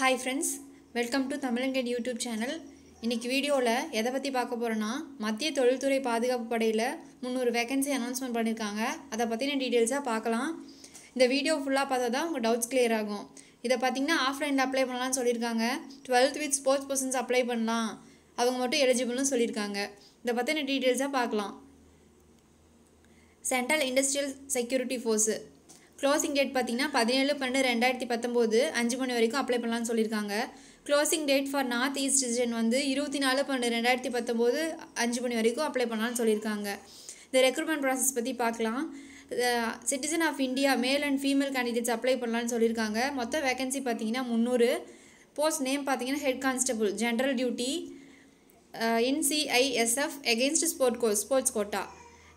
hi friends welcome to தமிழங்கன் YouTube channel இன்றைக்கி வீடியோவில் எதை பற்றி பார்க்க போகிறோன்னா மத்திய தொழில்துறை பாதுகாப்பு படையில் முந்நூறு வேகன்சி அனௌன்ஸ்மெண்ட் பண்ணியிருக்காங்க அதை பற்றின டீட்டெயில்ஸாக பார்க்கலாம் இந்த வீடியோ ஃபுல்லாக பார்த்தா தான் உங்கள் டவுட்ஸ் கிளியர் ஆகும் இதை பார்த்திங்கன்னா ஆஃப்லைனில் அப்ளை பண்ணலாம்னு சொல்லியிருக்காங்க twelfth with sports persons apply பண்ணலாம் அவங்க மட்டும் எலிஜிபிள்னு சொல்லியிருக்காங்க இதை பற்றின டீட்டெயில்ஸாக பார்க்கலாம் central industrial security force closing date பார்த்திங்கன்னா பதினேழு பன்னெண்டு ரெண்டாயிரத்தி பத்தொம்போது அஞ்சு மணி வரைக்கும் அப்ளை பண்ணலான்னு சொல்லியிருக்காங்க closing date for north east region வந்து இருபத்தி நாலு பன்னெண்டு ரெண்டாயிரத்தி பத்தொம்போது அஞ்சு மணி வரைக்கும் அப்ளை பண்ணலான்னு சொல்லியிருக்காங்க இந்த ரெக்ரூட்மெண்ட் ப்ராசஸ் பற்றி பார்க்கலாம் citizen of India male and female candidates apply பண்ணலான்னு சொல்லியிருக்காங்க மொத்த வேகன்சி பார்த்தீங்கன்னா முந்நூறு போஸ்ட் நேம் பார்த்தீங்கன்னா head constable general duty in CISF against sport கோ ஸ்போர்ட்ஸ் கோட்டா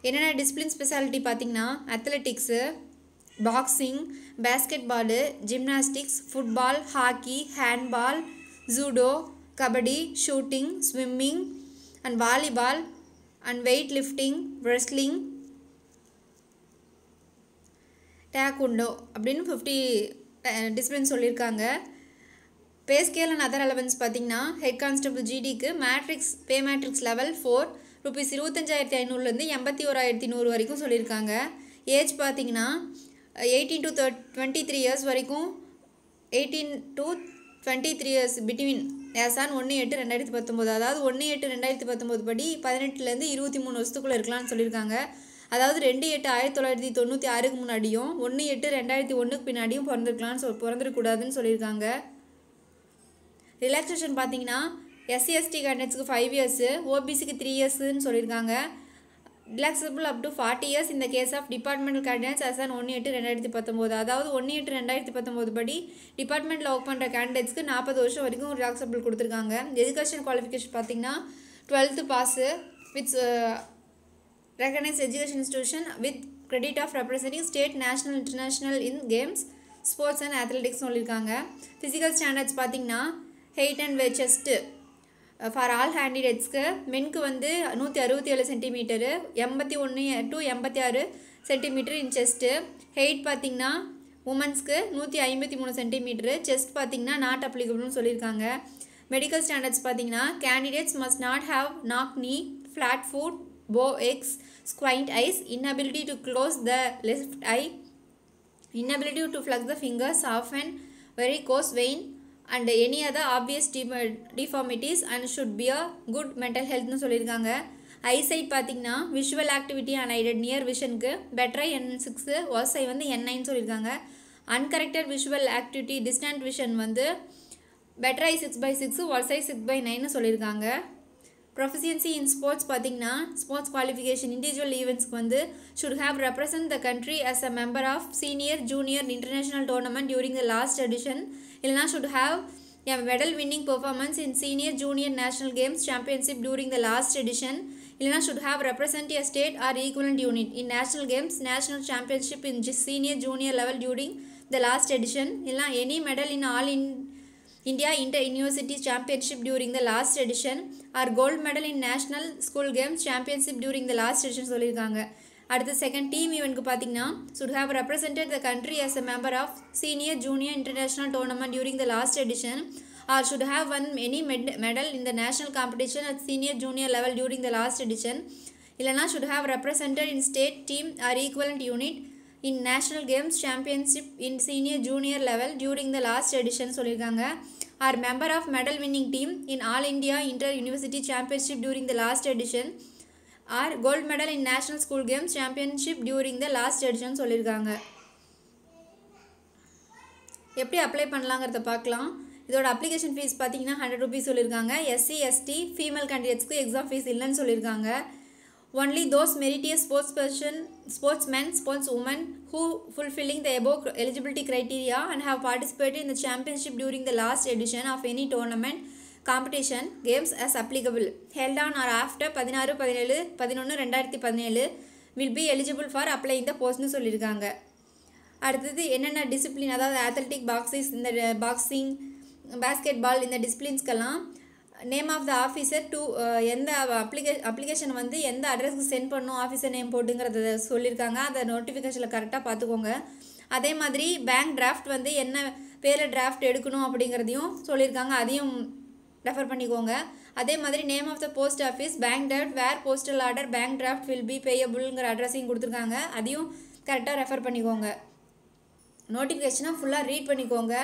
என்னென்ன டிசிப்ளின் ஸ்பெஷாலிட்டி பார்த்தீங்கன்னா athletics boxing basketball gymnastics football hockey handball judo kabaddi shooting swimming and volleyball and weight lifting wrestling taekwondo அப்படின்னு fifty discipline eh, சொல்லியிருக்காங்க pay scale and other allowance பார்த்திங்கன்னா head constable ஜிடிக்கு matrix pay matrix level four rupees இருபத்தஞ்சாயிரத்தி ஐநூறுலேருந்து எண்பத்தி ஓராயிரத்தி நூறு வரைக்கும் சொல்லியிருக்காங்க ஏஜ் பார்த்திங்கன்னா eighteen to twenty three years வரைக்கும் eighteen to twenty three years between as on ஒன்று எட்டு ரெண்டாயிரத்தி பத்தொம்போது அதாவது ஒன்று எட்டு ரெண்டாயிரத்தி பத்தொம்போது படி பதினெட்டுலேருந்து இருபத்தி மூணு வருஷத்துக்குள்ளே இருக்கலாம்னு சொல்லியிருக்காங்க அதாவது ரெண்டு எட்டு ஆயிரத்தி தொள்ளாயிரத்தி தொண்ணூற்றி ஆறுக்கு முன்னாடியும் ஒன்று எட்டு ரெண்டாயிரத்தி ஒன்றுக்கு பின்னாடியும் பிறந்திருக்கலாம்னு சொல் பிறந்திருக்கூடாதுன்னு சொல்லியிருக்காங்க ரிலாக்ஸேஷன் பார்த்தீங்கன்னா எஸ்சிஎஸ்டி எஸ்டி ஃபைவ் இயர்ஸு ஓபிசிக்கு த்ரீ இயர்ஸுன்னு சொல்லியிருக்காங்க relaxable up to forty years இந்த case of departmental candidates as on ஒன்று எட்டு ரெண்டாயிரத்தி பத்தொம்போது அதாவது ஒன்று எட்டு ரெண்டாயிரத்தி பத்தொம்போது படி டிபார்ட்மெண்ட்டில் ஒர்க் பண்ணுற கேண்டிடேட்ஸ்க்கு நாற்பது வருஷம் வரைக்கும் ரிலாக்ஸபிள் கொடுத்துருக்காங்க எஜுகேஷன் குவாலிஃபிகேஷன் பார்த்திங்கன்னா twelfth pass with recognise education institution with credit of representing state national international in games sports and athletics சொல்லியிருக்காங்க ஃபிசிக்கல் ஸ்டாண்டர்ட்ஸ் பார்த்திங்கன்னா height and weight chest for all ஹேண்டிடேட்ஸ்க்கு மென்க்கு வந்து நூற்றி அறுபத்தி ஏழு சென்டிமீட்டரு எண்பத்தி ஒன்று டு எண்பத்தி ஆறு சென்டிமீட்டர் இன் செஸ்ட்டு ஹெயிட் பார்த்திங்கன்னா உமன்ஸ்க்கு நூற்றி ஐம்பத்தி மூணு சென்டிமீட்ரு செஸ்ட் பார்த்திங்கன்னா நாட் அப்ளிகபிள்னு சொல்லியிருக்காங்க மெடிக்கல் ஸ்டாண்டர்ட்ஸ் பார்த்திங்கன்னா candidates must not have knock knee flat foot bow legs squint eyes inability to close the left eye inability to flex the fingers off and varicose vein and any other obvious டிம deformities and should be a good mental ஹெல்த்னு சொல்லியிருக்காங்க eyesight பார்த்திங்கன்னா visual activity and aided near விஷனுக்கு பெட்டரை N six ஒர்ஸை வந்து N nine சொல்லியிருக்காங்க uncorrected visual activity distant vision வந்து better six by six worse six by நைன்னு சொல்லியிருக்காங்க ப்ரொஃபிசியன்சி இன் ஸ்போர்ட்ஸ் பார்த்தீங்கன்னா ஸ்போர்ட்ஸ் குவாலிஃபிகேஷன் இண்டிவிஜுவல் ஈவெண்ட்ஸ்க்கு வந்து should have represent the country as a member of senior junior international tournament during the last edition இல்லைனா should have a medal winning performance in senior junior national games championship during the last edition இல்லைனா should have represent a state or equivalent unit in national games national championship in senior junior level during the last edition இல்லைனா any medal in all in India inter university championship during the last edition or gold medal in National school Games championship during the last edition சொல்லியிருக்காங்க அடுத்த second team ஈவெண்ட்க்கு பார்த்தீங்கன்னா should have represented the country as a member of senior junior international tournament during the last edition or should have won many med medal இந்த national competition at senior junior level during the last edition இல்லைனா should have represented in state team or equivalent unit in national games championship in senior junior level during the last edition சொல்லியிருக்காங்க or member of medal winning team in all India inter university championship during the last edition or gold medal in national school games championship during the last edition சொல்லியிருக்காங்க எப்படி apply பண்ணலாங்கிறத பார்க்கலாம் இதோட application fee பார்த்தீங்கன்னா hundred rupees சொல்லியிருக்காங்க SC ST female கேண்டிடேட்ஸ்க்கு exam fee இல்லைன்னு சொல்லியிருக்காங்க only those meritorious sports person, sportsmen, sportswomen who fulfilling the above eligibility criteria and have participated in the championship during the last edition of any tournament competition games as applicable held on or after பதினாறு பதினேழு பதினொன்று ரெண்டாயிரத்தி பதினேழு will be eligible for apply இந்த போஸ்ட்னு சொல்லியிருக்காங்க அடுத்தது என்னென்ன டிசிப்ளின் அதாவது அத்லட்டிக் பாக்ஸிஸ் இந்த பாக்ஸிங் பேஸ்கெட் பால் இந்த டிசிப்ளின்ஸ்க்கெல்லாம் name of the officer to எந்த அப்ளிகே அப்ளிகேஷன் வந்து எந்த அட்ரஸ்க்கு சென்ட் பண்ணும் ஆஃபீஸர் நேம் போட்டுங்கிறத சொல்லியிருக்காங்க அதை நோட்டிஃபிகேஷனில் கரெக்டாக பார்த்துக்கோங்க அதே மாதிரி பேங்க் டிராஃப்ட் வந்து என்ன பேரை டிராஃப்ட் எடுக்கணும் அப்படிங்கிறதையும் சொல்லியிருக்காங்க அதையும் ரெஃபர் பண்ணிக்கோங்க அதே மாதிரி name of the post office bank draft where postal order bank draft will be பேயபுள்ங்கிற அட்ரஸையும் கொடுத்துருக்காங்க அதையும் கரெக்டாக ரெஃபர் பண்ணிக்கோங்க நோட்டிஃபிகேஷனாக ஃபுல்லாக ரீட் பண்ணிக்கோங்க